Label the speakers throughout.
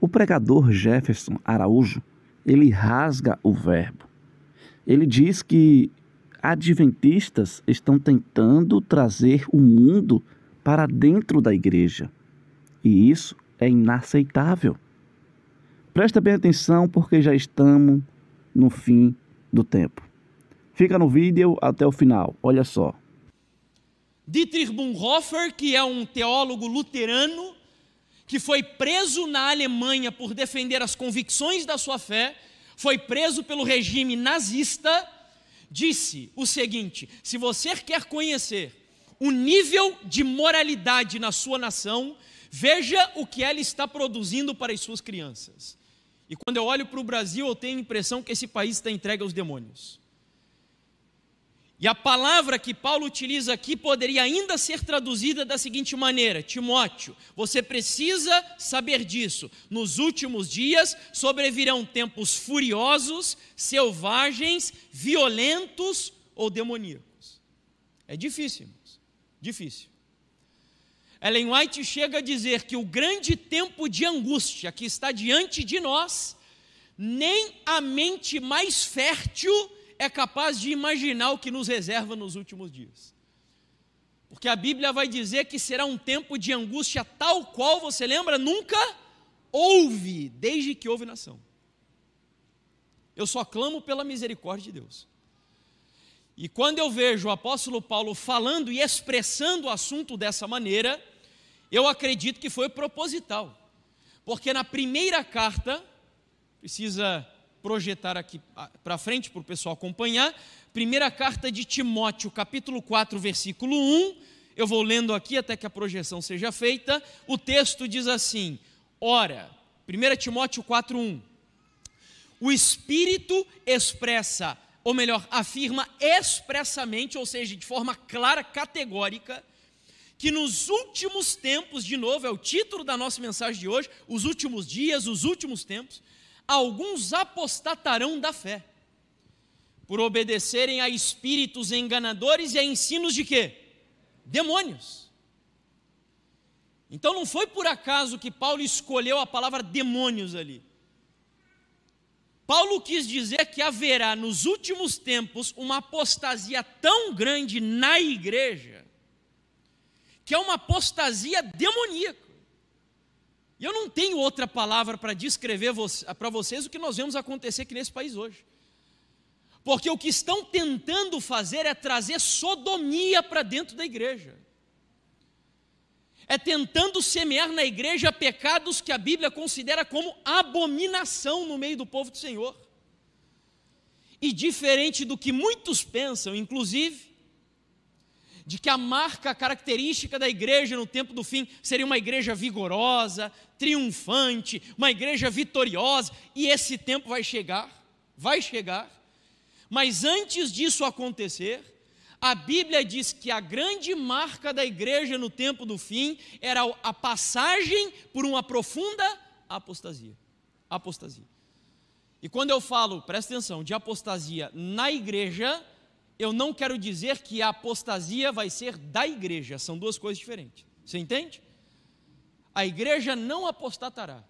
Speaker 1: O pregador Jefferson Araújo, ele rasga o verbo. Ele diz que adventistas estão tentando trazer o mundo para dentro da igreja. E isso é inaceitável. Presta bem atenção porque já estamos no fim do tempo. Fica no vídeo até o final, olha só. Dietrich Bonhoeffer, que é um teólogo luterano, que foi preso na Alemanha por defender as convicções da sua fé, foi preso pelo regime nazista, disse o seguinte: se você quer conhecer o nível de moralidade na sua nação, veja o que ela está produzindo para as suas crianças. E quando eu olho para o Brasil, eu tenho a impressão que esse país está entregue aos demônios. E a palavra que Paulo utiliza aqui poderia ainda ser traduzida da seguinte maneira: Timóteo, você precisa saber disso. Nos últimos dias sobrevirão tempos furiosos, selvagens, violentos ou demoníacos. É difícil, irmãos. Difícil. Ellen White chega a dizer que o grande tempo de angústia que está diante de nós, nem a mente mais fértil é capaz de imaginar o que nos reserva nos últimos dias. Porque a Bíblia vai dizer que será um tempo de angústia tal qual, você lembra, nunca houve, desde que houve nação. Eu só clamo pela misericórdia de Deus. E quando eu vejo o apóstolo Paulo falando e expressando o assunto dessa maneira, eu acredito que foi proposital. Porque na primeira carta, precisa projetar aqui ah, para frente para o pessoal acompanhar. Primeira carta de Timóteo, capítulo 4, versículo 1. Eu vou lendo aqui até que a projeção seja feita. O texto diz assim: Ora, 1 Timóteo 4, 1. O Espírito expressa, ou melhor, afirma expressamente, ou seja, de forma clara, categórica, que nos últimos tempos, de novo, é o título da nossa mensagem de hoje, os últimos dias, os últimos tempos, alguns apostatarão da fé, por obedecerem a espíritos enganadores e a ensinos de quê? Demônios. Então não foi por acaso que Paulo escolheu a palavra demônios ali. Paulo quis dizer que haverá nos últimos tempos uma apostasia tão grande na igreja, que é uma apostasia demoníaca. E eu não tenho outra palavra para descrever para vocês o que nós vemos acontecer aqui nesse país hoje. Porque o que estão tentando fazer é trazer sodomia para dentro da igreja. É tentando semear na igreja pecados que a Bíblia considera como abominação no meio do povo do Senhor. E diferente do que muitos pensam, inclusive, de que a marca característica da igreja no tempo do fim seria uma igreja vigorosa, triunfante, uma igreja vitoriosa, e esse tempo vai chegar, vai chegar. Mas antes disso acontecer, a Bíblia diz que a grande marca da igreja no tempo do fim era a passagem por uma profunda apostasia. Apostasia. E quando eu falo, presta atenção, de apostasia na igreja, eu não quero dizer que a apostasia vai ser da igreja, são duas coisas diferentes. Você entende? A igreja não apostatará,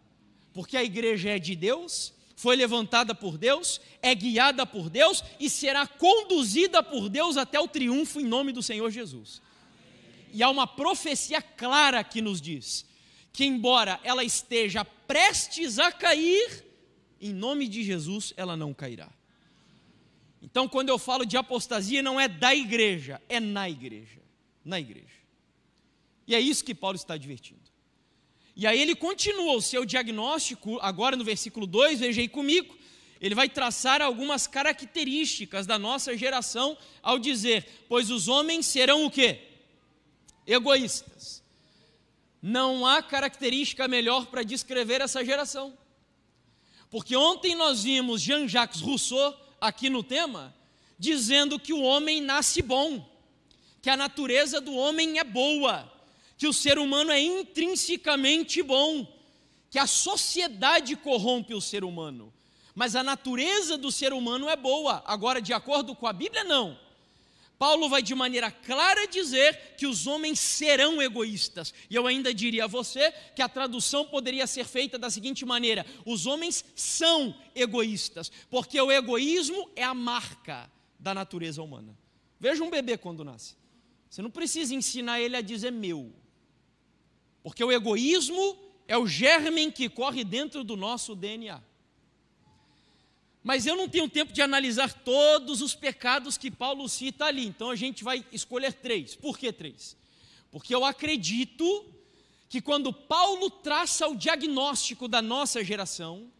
Speaker 1: porque a igreja é de Deus, foi levantada por Deus, é guiada por Deus e será conduzida por Deus até o triunfo em nome do Senhor Jesus. E há uma profecia clara que nos diz que, embora ela esteja prestes a cair, em nome de Jesus ela não cairá. Então, quando eu falo de apostasia, não é da igreja, é na igreja. Na igreja. E é isso que Paulo está advertindo. E aí ele continua o seu diagnóstico, agora no versículo 2, veja aí comigo. Ele vai traçar algumas características da nossa geração ao dizer: pois os homens serão o quê? Egoístas. Não há característica melhor para descrever essa geração. Porque ontem nós vimos Jean-Jacques Rousseau aqui no tema, dizendo que o homem nasce bom, que a natureza do homem é boa, que o ser humano é intrinsecamente bom, que a sociedade corrompe o ser humano, mas a natureza do ser humano é boa. Agora, de acordo com a Bíblia, não. Paulo vai de maneira clara dizer que os homens serão egoístas. E eu ainda diria a você que a tradução poderia ser feita da seguinte maneira: os homens são egoístas, porque o egoísmo é a marca da natureza humana. Veja um bebê quando nasce. Você não precisa ensinar ele a dizer meu. Porque o egoísmo é o germen que corre dentro do nosso DNA. Mas eu não tenho tempo de analisar todos os pecados que Paulo cita ali, então a gente vai escolher três. Por que três? Porque eu acredito que quando Paulo traça o diagnóstico da nossa geração,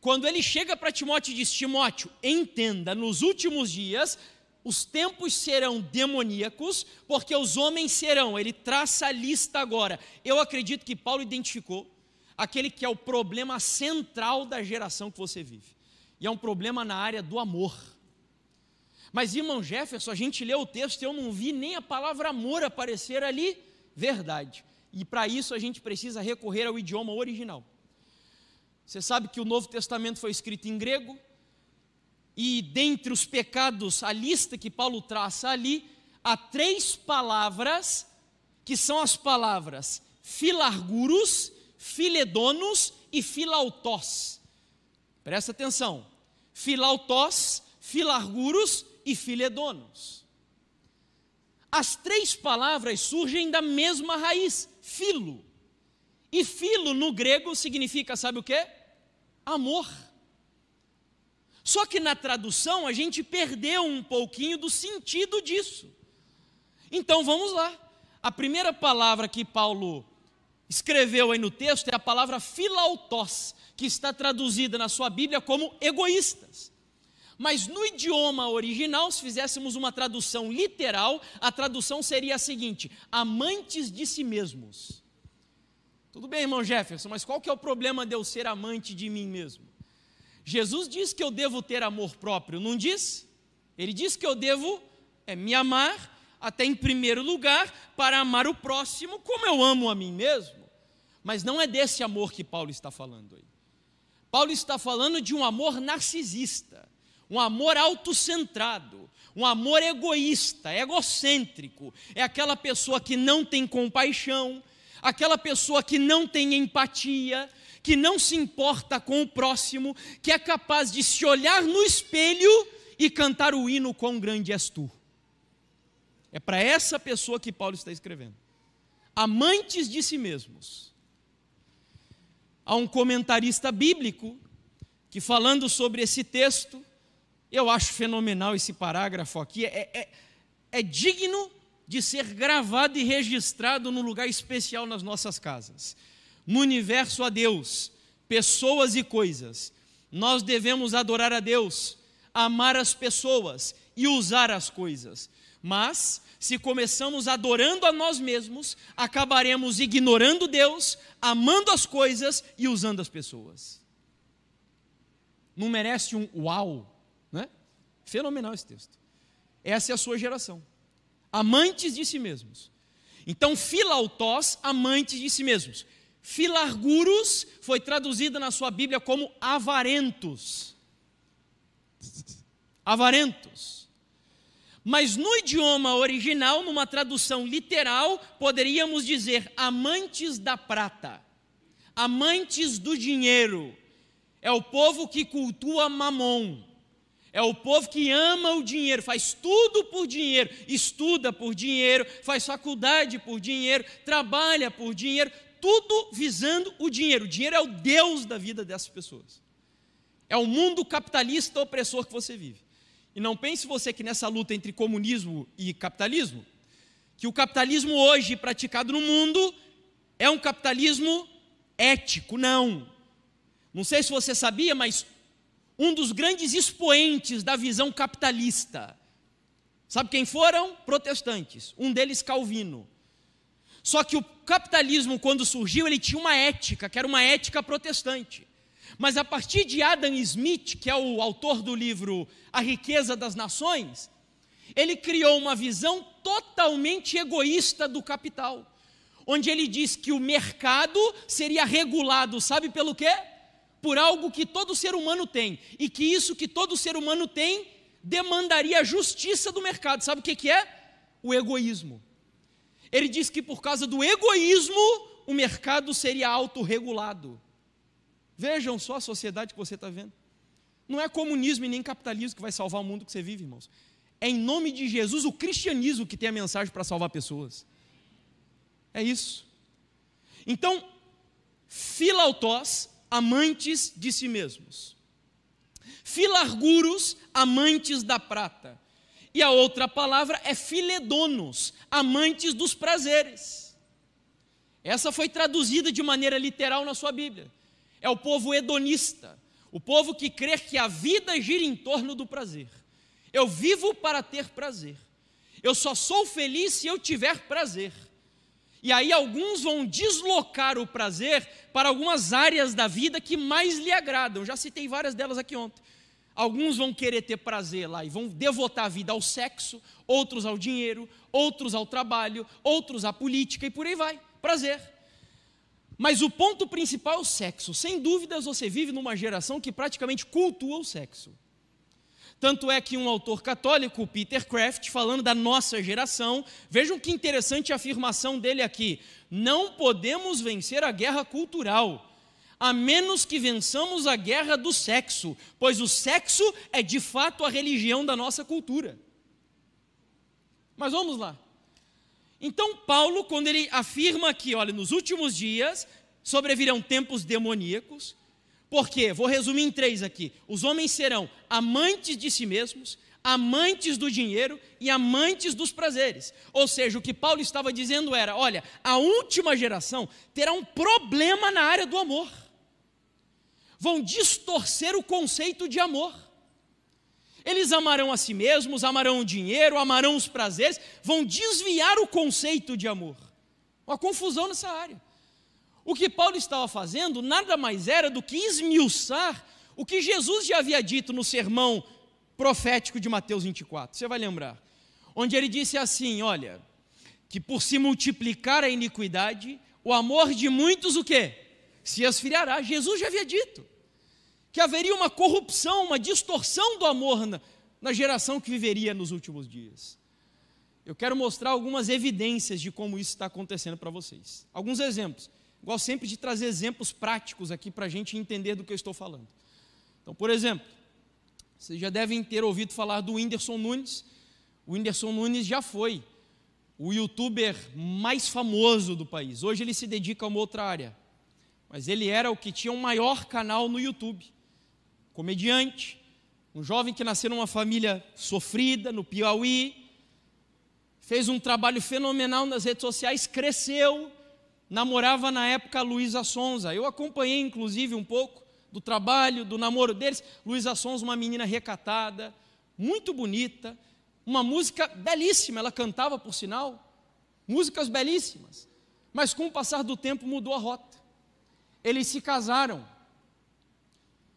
Speaker 1: quando ele chega para Timóteo e diz: Timóteo, entenda, nos últimos dias os tempos serão demoníacos, porque os homens serão. Ele traça a lista agora. Eu acredito que Paulo identificou aquele que é o problema central da geração que você vive. E é um problema na área do amor. Mas, irmão Jefferson, a gente leu o texto e eu não vi nem a palavra amor aparecer ali, verdade. E para isso a gente precisa recorrer ao idioma original. Você sabe que o Novo Testamento foi escrito em grego, e dentre os pecados, a lista que Paulo traça ali, há três palavras que são as palavras filarguros, filedonos e filautós. Presta atenção. Filautós, filarguros e filedonos. As três palavras surgem da mesma raiz, filo. E filo no grego significa, sabe o que? Amor. Só que na tradução a gente perdeu um pouquinho do sentido disso. Então vamos lá. A primeira palavra que Paulo escreveu aí no texto é a palavra filautós, que está traduzida na sua Bíblia como egoístas. Mas no idioma original, se fizéssemos uma tradução literal, a tradução seria a seguinte: amantes de si mesmos. Tudo bem, irmão Jefferson, mas qual que é o problema de eu ser amante de mim mesmo? Jesus diz que eu devo ter amor próprio, não diz? Ele diz que eu devo é, me amar até em primeiro lugar para amar o próximo como eu amo a mim mesmo. Mas não é desse amor que Paulo está falando aí. Paulo está falando de um amor narcisista, um amor autocentrado, um amor egoísta, egocêntrico. É aquela pessoa que não tem compaixão, aquela pessoa que não tem empatia, que não se importa com o próximo, que é capaz de se olhar no espelho e cantar o hino quão grande és tu. É para essa pessoa que Paulo está escrevendo. Amantes de si mesmos. Há um comentarista bíblico que, falando sobre esse texto, eu acho fenomenal esse parágrafo aqui. É, é, é digno de ser gravado e registrado num lugar especial nas nossas casas. No universo a Deus, pessoas e coisas. Nós devemos adorar a Deus, amar as pessoas e usar as coisas mas, se começamos adorando a nós mesmos, acabaremos ignorando Deus, amando as coisas e usando as pessoas. Não merece um uau, né? Fenomenal esse texto. Essa é a sua geração. Amantes de si mesmos. Então, filautós, amantes de si mesmos. Filarguros foi traduzida na sua Bíblia como avarentos. Avarentos mas no idioma original, numa tradução literal, poderíamos dizer amantes da prata, amantes do dinheiro. É o povo que cultua mamon. É o povo que ama o dinheiro, faz tudo por dinheiro, estuda por dinheiro, faz faculdade por dinheiro, trabalha por dinheiro, tudo visando o dinheiro. O dinheiro é o Deus da vida dessas pessoas. É o mundo capitalista opressor que você vive. E não pense você que nessa luta entre comunismo e capitalismo, que o capitalismo hoje praticado no mundo é um capitalismo ético, não. Não sei se você sabia, mas um dos grandes expoentes da visão capitalista, sabe quem foram? Protestantes, um deles Calvino. Só que o capitalismo, quando surgiu, ele tinha uma ética, que era uma ética protestante. Mas a partir de Adam Smith, que é o autor do livro A Riqueza das Nações, ele criou uma visão totalmente egoísta do capital, onde ele diz que o mercado seria regulado, sabe pelo quê? Por algo que todo ser humano tem, e que isso que todo ser humano tem demandaria a justiça do mercado. Sabe o que, que é? O egoísmo. Ele diz que por causa do egoísmo, o mercado seria autorregulado. Vejam só a sociedade que você está vendo. Não é comunismo e nem capitalismo que vai salvar o mundo que você vive, irmãos. É em nome de Jesus o cristianismo que tem a mensagem para salvar pessoas. É isso. Então, filautós, amantes de si mesmos. Filarguros, amantes da prata. E a outra palavra é filedonos, amantes dos prazeres. Essa foi traduzida de maneira literal na sua Bíblia é o povo hedonista, o povo que crê que a vida gira em torno do prazer. Eu vivo para ter prazer. Eu só sou feliz se eu tiver prazer. E aí alguns vão deslocar o prazer para algumas áreas da vida que mais lhe agradam. Já citei várias delas aqui ontem. Alguns vão querer ter prazer lá e vão devotar a vida ao sexo, outros ao dinheiro, outros ao trabalho, outros à política e por aí vai. Prazer. Mas o ponto principal é o sexo. Sem dúvidas, você vive numa geração que praticamente cultua o sexo. Tanto é que um autor católico, Peter Kraft, falando da nossa geração, vejam que interessante a afirmação dele aqui: não podemos vencer a guerra cultural, a menos que vençamos a guerra do sexo, pois o sexo é de fato a religião da nossa cultura. Mas vamos lá. Então, Paulo, quando ele afirma aqui, olha, nos últimos dias sobrevirão tempos demoníacos, porque, vou resumir em três aqui: os homens serão amantes de si mesmos, amantes do dinheiro e amantes dos prazeres. Ou seja, o que Paulo estava dizendo era: olha, a última geração terá um problema na área do amor. Vão distorcer o conceito de amor. Eles amarão a si mesmos, amarão o dinheiro, amarão os prazeres, vão desviar o conceito de amor. Uma confusão nessa área. O que Paulo estava fazendo nada mais era do que esmiuçar o que Jesus já havia dito no sermão profético de Mateus 24. Você vai lembrar. Onde ele disse assim: Olha, que por se multiplicar a iniquidade, o amor de muitos o quê? Se esfriará. Jesus já havia dito que haveria uma corrupção, uma distorção do amor na, na geração que viveria nos últimos dias. Eu quero mostrar algumas evidências de como isso está acontecendo para vocês. Alguns exemplos. igual sempre de trazer exemplos práticos aqui para a gente entender do que eu estou falando. Então, por exemplo, vocês já devem ter ouvido falar do Whindersson Nunes. O Whindersson Nunes já foi o youtuber mais famoso do país. Hoje ele se dedica a uma outra área. Mas ele era o que tinha o maior canal no YouTube comediante, um jovem que nasceu numa família sofrida, no Piauí, fez um trabalho fenomenal nas redes sociais, cresceu, namorava na época a Luísa Sonza. Eu acompanhei, inclusive, um pouco do trabalho, do namoro deles. Luísa Sonza, uma menina recatada, muito bonita, uma música belíssima, ela cantava, por sinal, músicas belíssimas. Mas com o passar do tempo mudou a rota. Eles se casaram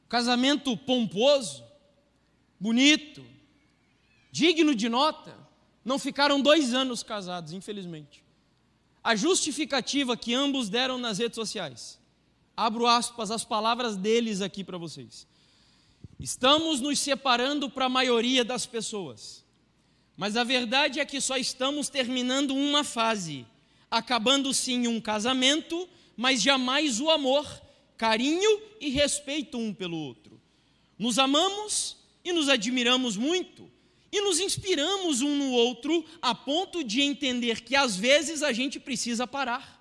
Speaker 1: casamento pomposo, bonito, digno de nota, não ficaram dois anos casados, infelizmente. A justificativa que ambos deram nas redes sociais. Abro aspas, as palavras deles aqui para vocês. Estamos nos separando para a maioria das pessoas. Mas a verdade é que só estamos terminando uma fase, acabando sim um casamento, mas jamais o amor, carinho e respeito um pelo outro. Nos amamos e nos admiramos muito. E nos inspiramos um no outro a ponto de entender que às vezes a gente precisa parar.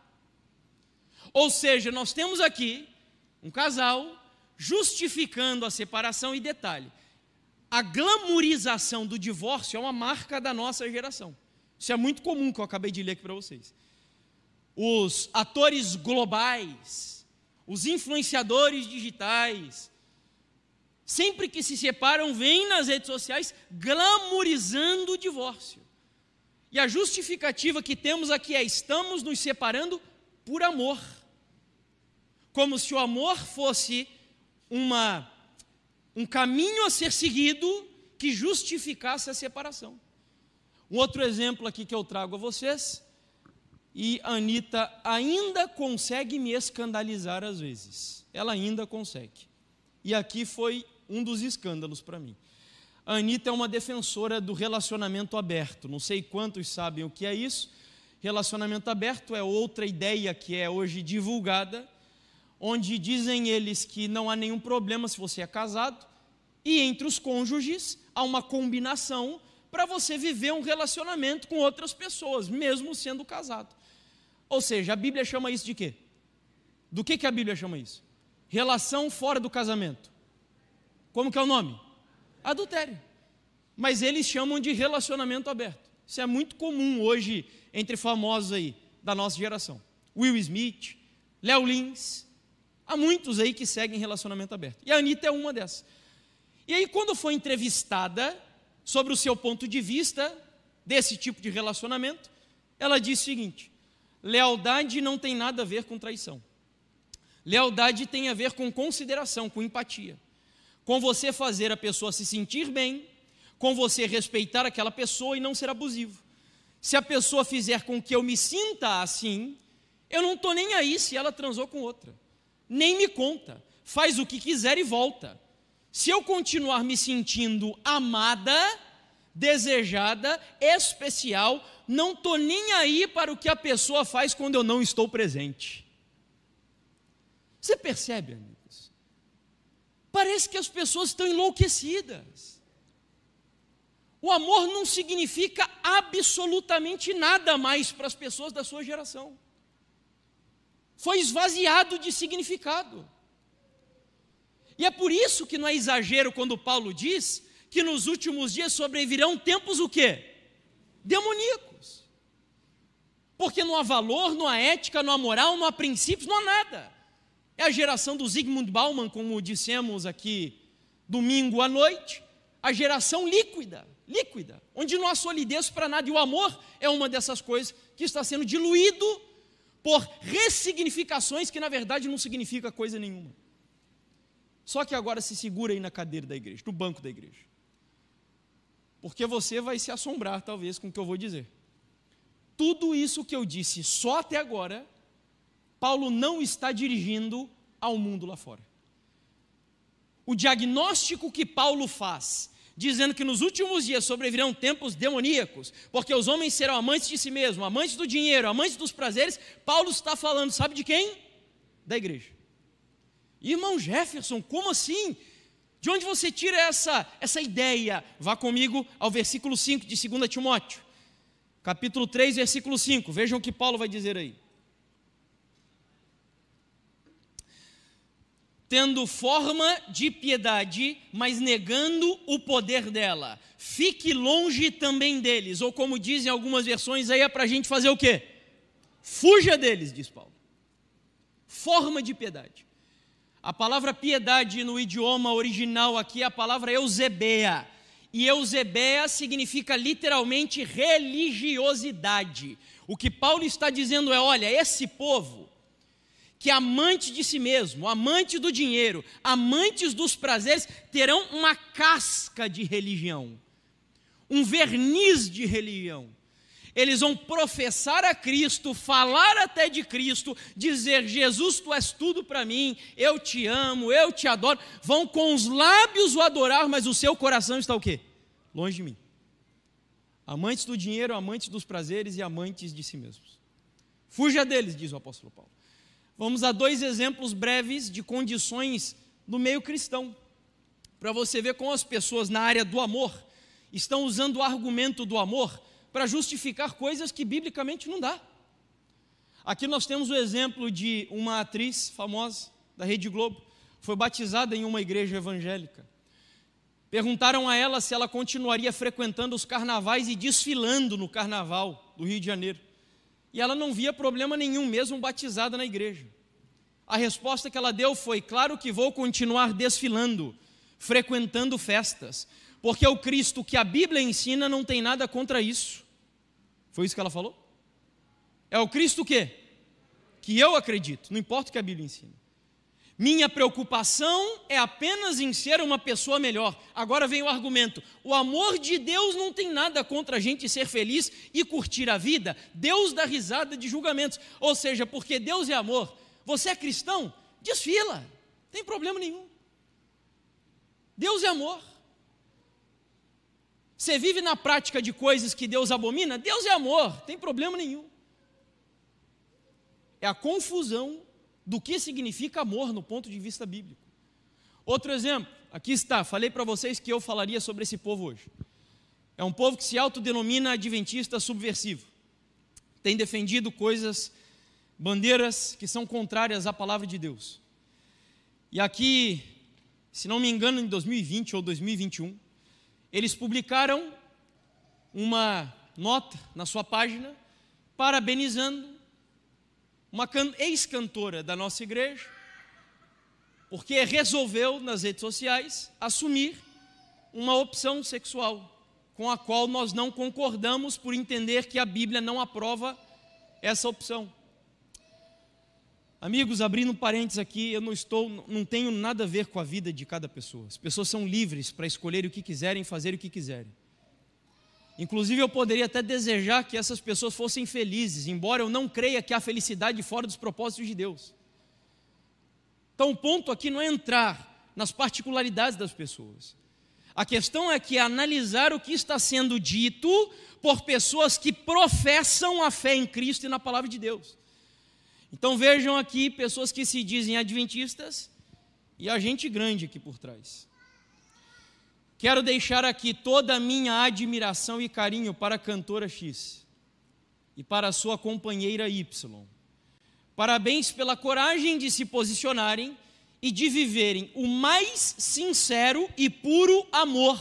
Speaker 1: Ou seja, nós temos aqui um casal justificando a separação e detalhe. A glamorização do divórcio é uma marca da nossa geração. Isso é muito comum que eu acabei de ler aqui para vocês. Os atores globais os influenciadores digitais, sempre que se separam, vêm nas redes sociais glamorizando o divórcio. E a justificativa que temos aqui é: estamos nos separando por amor. Como se o amor fosse uma, um caminho a ser seguido que justificasse a separação. Um outro exemplo aqui que eu trago a vocês e a Anitta ainda consegue me escandalizar às vezes. Ela ainda consegue. E aqui foi um dos escândalos para mim. A Anitta é uma defensora do relacionamento aberto. Não sei quantos sabem o que é isso. Relacionamento aberto é outra ideia que é hoje divulgada, onde dizem eles que não há nenhum problema se você é casado, e entre os cônjuges há uma combinação para você viver um relacionamento com outras pessoas, mesmo sendo casado. Ou seja, a Bíblia chama isso de quê? Do que, que a Bíblia chama isso? Relação fora do casamento. Como que é o nome? Adultério. Mas eles chamam de relacionamento aberto. Isso é muito comum hoje entre famosos aí da nossa geração. Will Smith, Léo Lins, há muitos aí que seguem relacionamento aberto. E a Anitta é uma dessas. E aí quando foi entrevistada sobre o seu ponto de vista desse tipo de relacionamento, ela disse o seguinte: Lealdade não tem nada a ver com traição. Lealdade tem a ver com consideração, com empatia. Com você fazer a pessoa se sentir bem, com você respeitar aquela pessoa e não ser abusivo. Se a pessoa fizer com que eu me sinta assim, eu não estou nem aí se ela transou com outra. Nem me conta. Faz o que quiser e volta. Se eu continuar me sentindo amada, desejada, especial, não estou nem aí para o que a pessoa faz quando eu não estou presente. Você percebe, amigos? Parece que as pessoas estão enlouquecidas. O amor não significa absolutamente nada mais para as pessoas da sua geração. Foi esvaziado de significado. E é por isso que não é exagero quando Paulo diz que nos últimos dias sobrevirão tempos o quê? Demoníacos. Porque não há valor, não há ética, não há moral, não há princípios, não há nada. É a geração do Zygmunt Bauman, como dissemos aqui domingo à noite, a geração líquida, líquida, onde não há solidez para nada. E o amor é uma dessas coisas que está sendo diluído por ressignificações que na verdade não significa coisa nenhuma. Só que agora se segura aí na cadeira da igreja, no banco da igreja porque você vai se assombrar, talvez, com o que eu vou dizer. Tudo isso que eu disse só até agora, Paulo não está dirigindo ao mundo lá fora. O diagnóstico que Paulo faz, dizendo que nos últimos dias sobrevirão tempos demoníacos, porque os homens serão amantes de si mesmos, amantes do dinheiro, amantes dos prazeres, Paulo está falando, sabe de quem? Da igreja. Irmão Jefferson, como assim? De onde você tira essa, essa ideia? Vá comigo ao versículo 5 de 2 Timóteo, capítulo 3, versículo 5. Vejam o que Paulo vai dizer aí. Tendo forma de piedade, mas negando o poder dela, fique longe também deles, ou como dizem algumas versões aí, é para a gente fazer o quê? Fuja deles, diz Paulo. Forma de piedade a palavra piedade no idioma original aqui é a palavra eusebeia. E eusebeia significa literalmente religiosidade. O que Paulo está dizendo é: olha, esse povo, que amante de si mesmo, amante do dinheiro, amantes dos prazeres, terão uma casca de religião, um verniz de religião eles vão professar a Cristo, falar até de Cristo, dizer: Jesus, tu és tudo para mim, eu te amo, eu te adoro. Vão com os lábios o adorar, mas o seu coração está o quê? Longe de mim. Amantes do dinheiro, amantes dos prazeres e amantes de si mesmos. Fuja deles, diz o apóstolo Paulo. Vamos a dois exemplos breves de condições no meio cristão, para você ver como as pessoas na área do amor estão usando o argumento do amor para justificar coisas que biblicamente não dá. Aqui nós temos o exemplo de uma atriz famosa da Rede Globo, foi batizada em uma igreja evangélica. Perguntaram a ela se ela continuaria frequentando os carnavais e desfilando no carnaval do Rio de Janeiro. E ela não via problema nenhum, mesmo batizada na igreja. A resposta que ela deu foi: claro que vou continuar desfilando, frequentando festas, porque é o Cristo que a Bíblia ensina não tem nada contra isso. Foi isso que ela falou? É o Cristo o quê? Que eu acredito, não importa o que a Bíblia ensina. Minha preocupação é apenas em ser uma pessoa melhor. Agora vem o argumento: o amor de Deus não tem nada contra a gente ser feliz e curtir a vida. Deus dá risada de julgamentos. Ou seja, porque Deus é amor, você é cristão? Desfila, não tem problema nenhum. Deus é amor. Você vive na prática de coisas que Deus abomina? Deus é amor, tem problema nenhum. É a confusão do que significa amor no ponto de vista bíblico. Outro exemplo, aqui está, falei para vocês que eu falaria sobre esse povo hoje. É um povo que se autodenomina adventista subversivo. Tem defendido coisas, bandeiras que são contrárias à palavra de Deus. E aqui, se não me engano, em 2020 ou 2021, eles publicaram uma nota na sua página parabenizando uma ex-cantora da nossa igreja, porque resolveu nas redes sociais assumir uma opção sexual com a qual nós não concordamos por entender que a Bíblia não aprova essa opção. Amigos, abrindo parênteses aqui, eu não estou, não tenho nada a ver com a vida de cada pessoa. As pessoas são livres para escolher o que quiserem, fazer o que quiserem. Inclusive, eu poderia até desejar que essas pessoas fossem felizes, embora eu não creia que há felicidade fora dos propósitos de Deus. Então, o ponto aqui não é entrar nas particularidades das pessoas. A questão é que é analisar o que está sendo dito por pessoas que professam a fé em Cristo e na palavra de Deus. Então vejam aqui pessoas que se dizem adventistas e a gente grande aqui por trás. Quero deixar aqui toda a minha admiração e carinho para a cantora X e para a sua companheira Y. Parabéns pela coragem de se posicionarem e de viverem o mais sincero e puro amor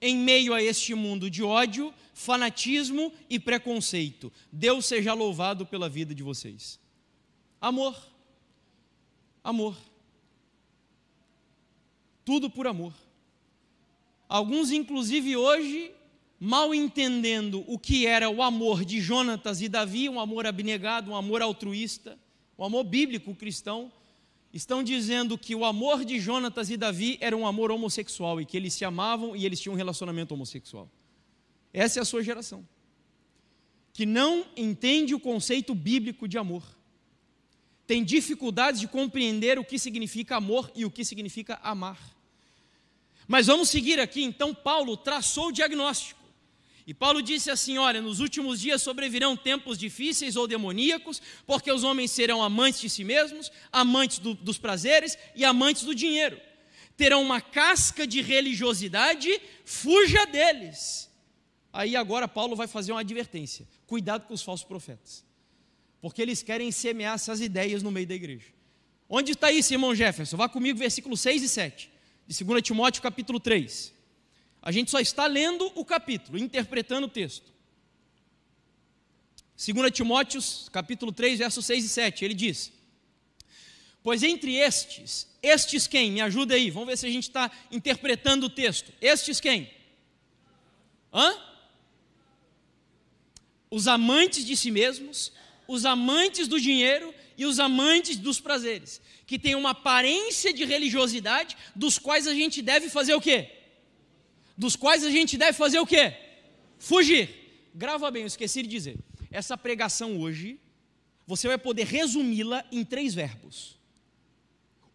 Speaker 1: em meio a este mundo de ódio, fanatismo e preconceito. Deus seja louvado pela vida de vocês. Amor. Amor. Tudo por amor. Alguns, inclusive hoje, mal entendendo o que era o amor de Jonatas e Davi, um amor abnegado, um amor altruísta, um amor bíblico cristão, estão dizendo que o amor de Jonatas e Davi era um amor homossexual e que eles se amavam e eles tinham um relacionamento homossexual. Essa é a sua geração, que não entende o conceito bíblico de amor tem dificuldades de compreender o que significa amor e o que significa amar. Mas vamos seguir aqui, então Paulo traçou o diagnóstico. E Paulo disse assim: Olha, nos últimos dias sobrevirão tempos difíceis ou demoníacos, porque os homens serão amantes de si mesmos, amantes do, dos prazeres e amantes do dinheiro. Terão uma casca de religiosidade, fuja deles. Aí agora Paulo vai fazer uma advertência: cuidado com os falsos profetas porque eles querem semear essas ideias no meio da igreja. Onde está isso, irmão Jefferson? Vá comigo, versículo 6 e 7, de 2 Timóteo, capítulo 3. A gente só está lendo o capítulo, interpretando o texto. 2 Timóteo, capítulo 3, versos 6 e 7, ele diz: Pois entre estes, estes quem? Me ajuda aí, vamos ver se a gente está interpretando o texto. Estes quem? Hã? Os amantes de si mesmos, os amantes do dinheiro e os amantes dos prazeres, que têm uma aparência de religiosidade, dos quais a gente deve fazer o quê? Dos quais a gente deve fazer o quê? Fugir. Grava bem, eu esqueci de dizer. Essa pregação hoje, você vai poder resumi-la em três verbos.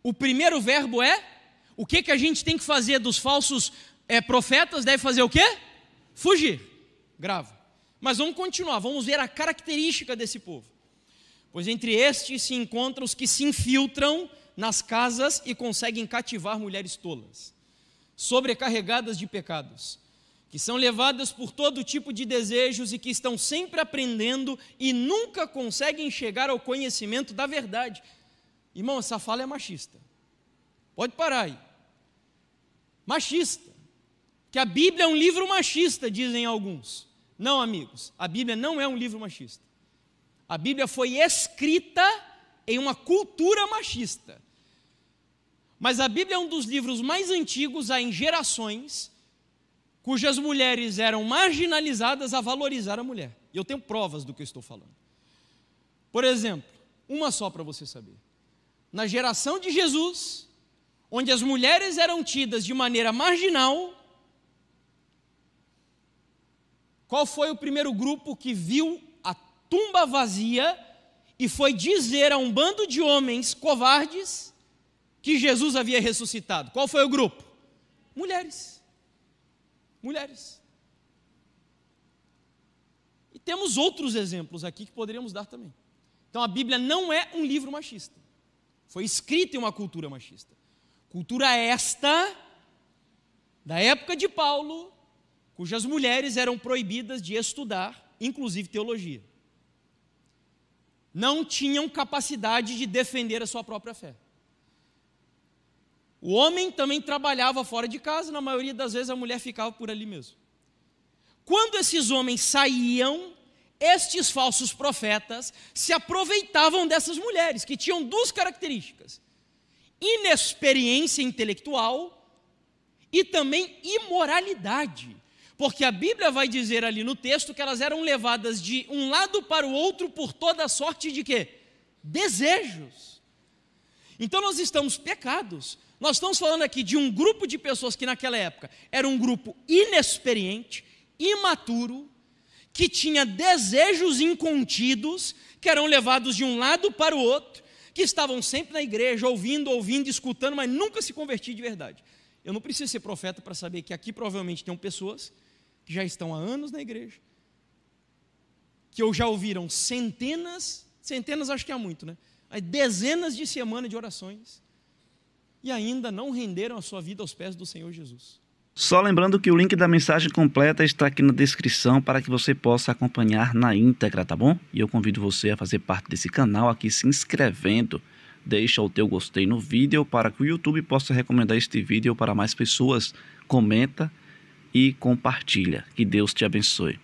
Speaker 1: O primeiro verbo é o que, que a gente tem que fazer dos falsos é, profetas, deve fazer o quê? Fugir. Grava. Mas vamos continuar, vamos ver a característica desse povo. Pois entre estes se encontram os que se infiltram nas casas e conseguem cativar mulheres tolas, sobrecarregadas de pecados, que são levadas por todo tipo de desejos e que estão sempre aprendendo e nunca conseguem chegar ao conhecimento da verdade. Irmão, essa fala é machista. Pode parar aí. Machista. Que a Bíblia é um livro machista, dizem alguns. Não, amigos, a Bíblia não é um livro machista. A Bíblia foi escrita em uma cultura machista. Mas a Bíblia é um dos livros mais antigos há em gerações cujas mulheres eram marginalizadas a valorizar a mulher. E eu tenho provas do que eu estou falando. Por exemplo, uma só para você saber. Na geração de Jesus, onde as mulheres eram tidas de maneira marginal, Qual foi o primeiro grupo que viu a tumba vazia e foi dizer a um bando de homens covardes que Jesus havia ressuscitado? Qual foi o grupo? Mulheres. Mulheres. E temos outros exemplos aqui que poderíamos dar também. Então a Bíblia não é um livro machista. Foi escrita em uma cultura machista. Cultura esta da época de Paulo cujas mulheres eram proibidas de estudar, inclusive teologia. Não tinham capacidade de defender a sua própria fé. O homem também trabalhava fora de casa, na maioria das vezes a mulher ficava por ali mesmo. Quando esses homens saíam, estes falsos profetas se aproveitavam dessas mulheres, que tinham duas características: inexperiência intelectual e também imoralidade. Porque a Bíblia vai dizer ali no texto que elas eram levadas de um lado para o outro por toda sorte de quê? Desejos. Então nós estamos pecados. Nós estamos falando aqui de um grupo de pessoas que naquela época era um grupo inexperiente, imaturo, que tinha desejos incontidos, que eram levados de um lado para o outro, que estavam sempre na igreja, ouvindo, ouvindo, escutando, mas nunca se convertiam de verdade. Eu não preciso ser profeta para saber que aqui provavelmente tem pessoas que já estão há anos na igreja, que ou já ouviram centenas, centenas acho que é muito, né? Dezenas de semanas de orações e ainda não renderam a sua vida aos pés do Senhor Jesus. Só lembrando que o link da mensagem completa está aqui na descrição para que você possa acompanhar na íntegra, tá bom? E eu convido você a fazer parte desse canal aqui se inscrevendo deixa o teu gostei no vídeo para que o YouTube possa recomendar este vídeo para mais pessoas. Comenta e compartilha. Que Deus te abençoe.